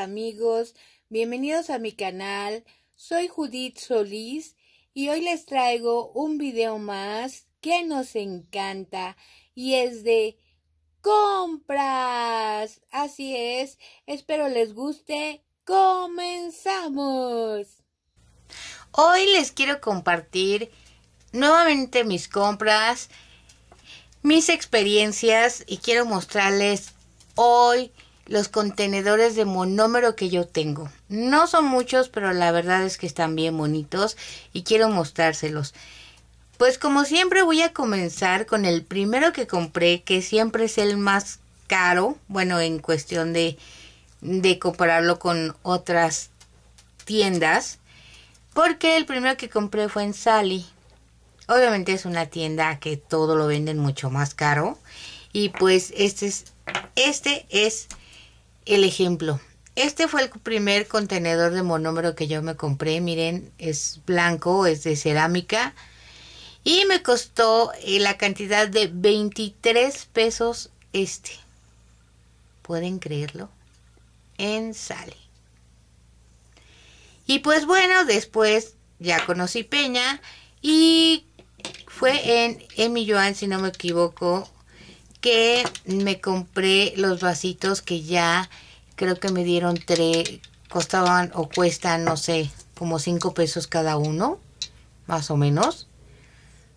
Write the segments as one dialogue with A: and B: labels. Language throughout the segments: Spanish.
A: amigos, bienvenidos a mi canal. Soy Judith Solís y hoy les traigo un video más que nos encanta y es de compras. Así es, espero les guste. ¡Comenzamos! Hoy les quiero compartir nuevamente mis compras, mis experiencias y quiero mostrarles hoy los contenedores de monómero que yo tengo. No son muchos, pero la verdad es que están bien bonitos y quiero mostrárselos. Pues como siempre voy a comenzar con el primero que compré, que siempre es el más caro, bueno, en cuestión de, de compararlo con otras tiendas, porque el primero que compré fue en Sally. Obviamente es una tienda que todo lo venden mucho más caro y pues este es este es el ejemplo. Este fue el primer contenedor de monómero que yo me compré. Miren, es blanco, es de cerámica. Y me costó eh, la cantidad de 23 pesos este. ¿Pueden creerlo? En Sale. Y pues bueno, después ya conocí Peña y fue en Emi Joan, si no me equivoco, que me compré los vasitos que ya creo que me dieron tres, costaban o cuestan, no sé, como cinco pesos cada uno, más o menos.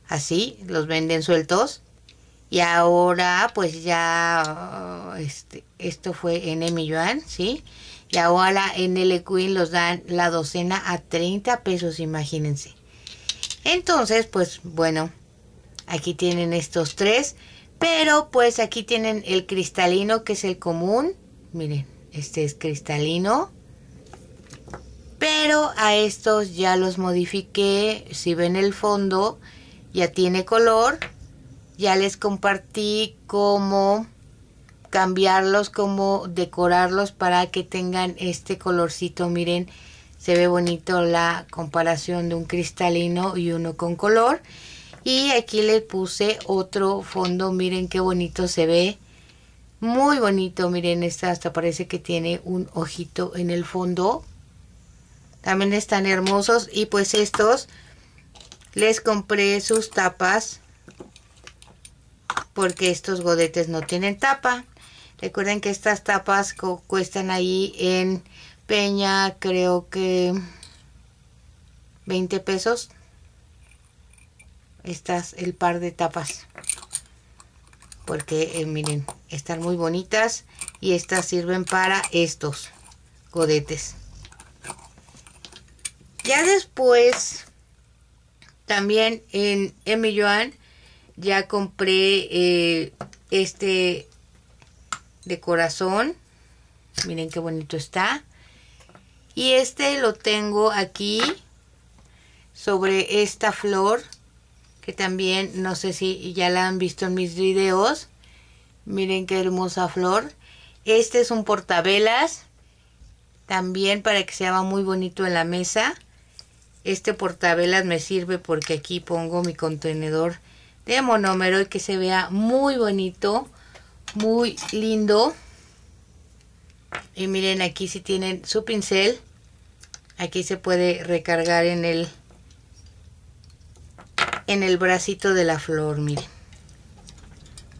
A: Así, los venden sueltos. Y ahora, pues ya, este, esto fue en M. ¿sí? Y ahora en el Queen los dan la docena a 30 pesos, imagínense. Entonces, pues bueno, aquí tienen estos tres. Pero pues aquí tienen el cristalino que es el común. Miren, este es cristalino. Pero a estos ya los modifiqué. Si ven el fondo, ya tiene color. Ya les compartí cómo cambiarlos, cómo decorarlos para que tengan este colorcito. Miren, se ve bonito la comparación de un cristalino y uno con color y aquí le puse otro fondo miren qué bonito se ve muy bonito miren esta hasta parece que tiene un ojito en el fondo también están hermosos y pues estos les compré sus tapas porque estos godetes no tienen tapa recuerden que estas tapas cuestan ahí en Peña creo que 20 pesos estas el par de tapas porque eh, miren están muy bonitas y estas sirven para estos codetes. ya después también en M. ya compré eh, este de corazón miren qué bonito está y este lo tengo aquí sobre esta flor que también no sé si ya la han visto en mis videos. Miren qué hermosa flor. Este es un portavelas, también para que se haga muy bonito en la mesa. Este portavelas me sirve porque aquí pongo mi contenedor de monómero y que se vea muy bonito, muy lindo. Y miren aquí si tienen su pincel, aquí se puede recargar en el en el bracito de la flor, miren.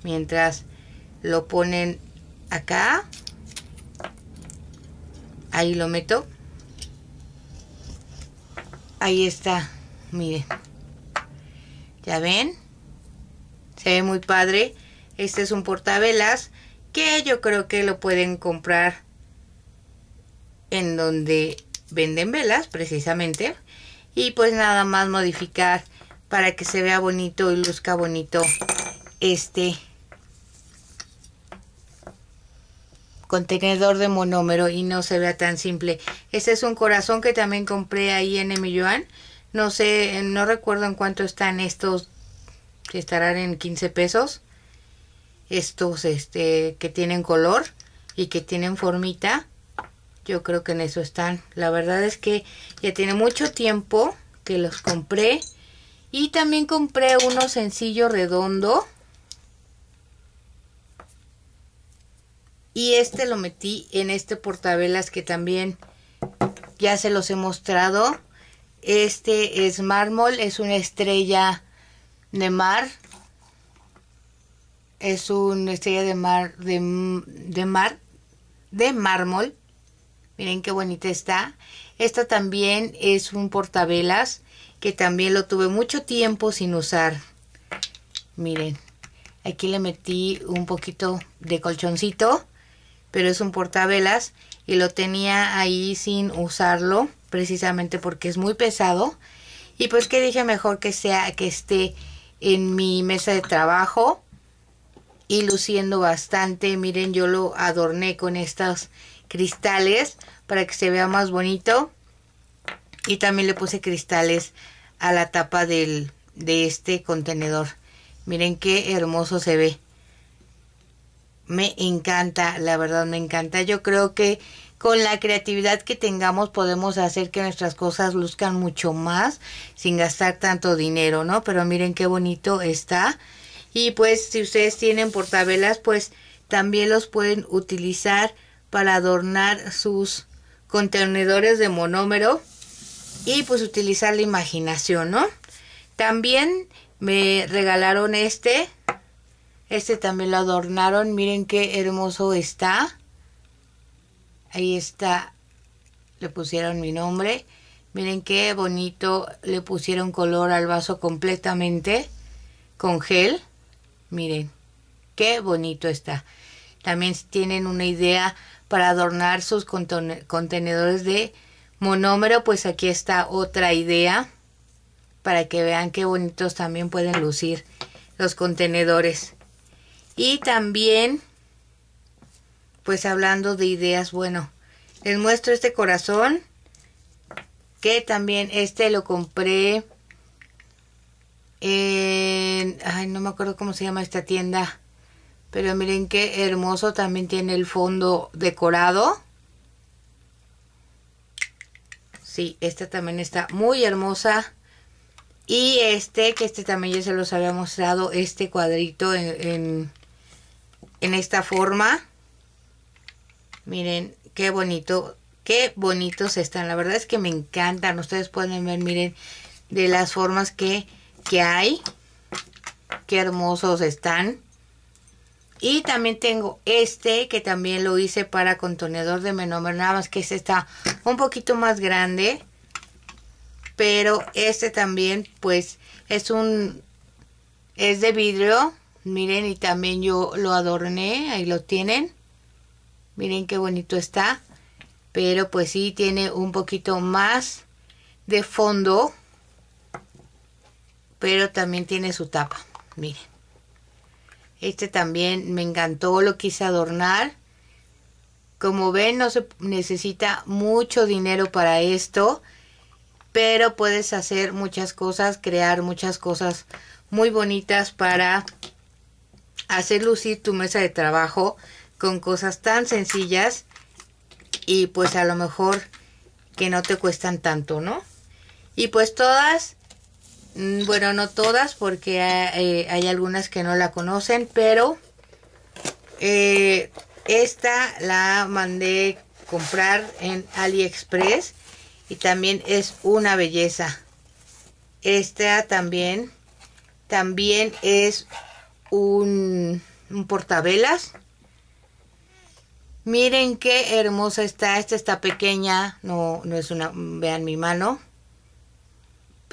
A: Mientras lo ponen acá, ahí lo meto. Ahí está, miren. ¿Ya ven? Se ve muy padre. Este es un portavelas que yo creo que lo pueden comprar en donde venden velas precisamente y pues nada más modificar para que se vea bonito y luzca bonito este contenedor de monómero y no se vea tan simple. Este es un corazón que también compré ahí en Emilloan. No sé, no recuerdo en cuánto están estos, que estarán en 15 pesos. Estos este, que tienen color y que tienen formita. Yo creo que en eso están. La verdad es que ya tiene mucho tiempo que los compré. Y también compré uno sencillo redondo. Y este lo metí en este portavelas que también ya se los he mostrado. Este es mármol, es una estrella de mar. Es una estrella de mar, de, mar, de mármol. Miren qué bonita está. Esta también es un portavelas que también lo tuve mucho tiempo sin usar. Miren, aquí le metí un poquito de colchoncito, pero es un portavelas y lo tenía ahí sin usarlo, precisamente porque es muy pesado. Y pues que dije mejor que sea que esté en mi mesa de trabajo y luciendo bastante. Miren, yo lo adorné con estos cristales para que se vea más bonito. Y también le puse cristales a la tapa del, de este contenedor. Miren qué hermoso se ve. Me encanta, la verdad me encanta. Yo creo que con la creatividad que tengamos podemos hacer que nuestras cosas luzcan mucho más sin gastar tanto dinero, ¿no? Pero miren qué bonito está. Y pues si ustedes tienen portabelas. pues también los pueden utilizar para adornar sus contenedores de monómero y pues utilizar la imaginación, ¿no? También me regalaron este. Este también lo adornaron. Miren qué hermoso está. Ahí está. Le pusieron mi nombre. Miren qué bonito. Le pusieron color al vaso completamente con gel. Miren, qué bonito está. También tienen una idea para adornar sus contenedores de monómero, pues aquí está otra idea para que vean qué bonitos también pueden lucir los contenedores. Y también, pues hablando de ideas, bueno, les muestro este corazón que también este lo compré en, ay, no me acuerdo cómo se llama esta tienda, pero miren qué hermoso también tiene el fondo decorado Sí, esta también está muy hermosa. Y este, que este también ya se los había mostrado, este cuadrito en, esta forma. Miren, qué bonito, qué bonitos están. La verdad es que me encantan. Ustedes pueden ver, miren, de las formas que, que hay. Qué hermosos están. Y también tengo este que también lo hice para contenedor de menú nada más que este está un poquito más grande. Pero este también pues es un es de vidrio. Miren y también yo lo adorné, ahí lo tienen. Miren qué bonito está. Pero pues sí tiene un poquito más de fondo. Pero también tiene su tapa. Miren. Este también me encantó, lo quise adornar. Como ven, no se necesita mucho dinero para esto, pero puedes hacer muchas cosas, crear muchas cosas muy bonitas para hacer lucir tu mesa de trabajo con cosas tan sencillas y pues a lo mejor que no te cuestan tanto, ¿no? Y pues todas Mm, bueno, no todas, porque eh, hay algunas que no la conocen, pero eh, esta la mandé comprar en AliExpress y también es una belleza. Esta también, también es un, un portavelas. Miren qué hermosa está. Esta está pequeña, no, no es una, vean mi mano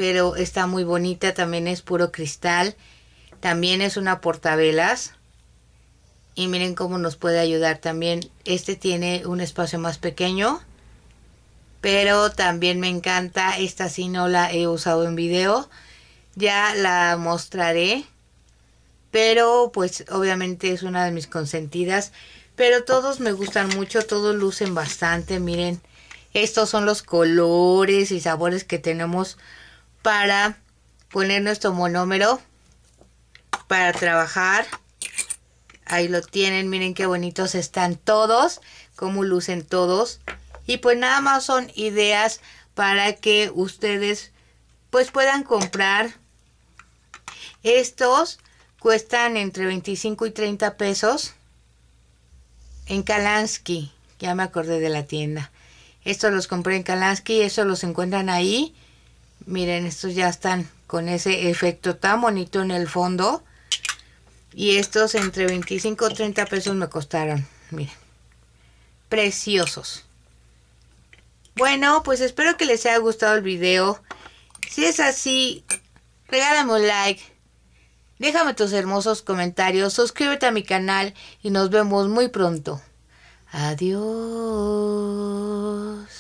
A: pero está muy bonita, también es puro cristal, también es una portavelas y miren cómo nos puede ayudar también. Este tiene un espacio más pequeño, pero también me encanta, esta sí no la he usado en video, ya la mostraré, pero pues obviamente es una de mis consentidas, pero todos me gustan mucho, todos lucen bastante, miren. Estos son los colores y sabores que tenemos para poner nuestro monómero para trabajar. Ahí lo tienen, miren qué bonitos están todos, cómo lucen todos. Y pues nada más son ideas para que ustedes pues puedan comprar. Estos cuestan entre 25 y 30 pesos en Kalansky. Ya me acordé de la tienda. Estos los compré en Kalansky, estos los encuentran ahí. Miren, estos ya están con ese efecto tan bonito en el fondo. Y estos entre 25 o 30 pesos me costaron. Miren. Preciosos. Bueno, pues espero que les haya gustado el video. Si es así, regálame un like. Déjame tus hermosos comentarios. Suscríbete a mi canal y nos vemos muy pronto. Adiós.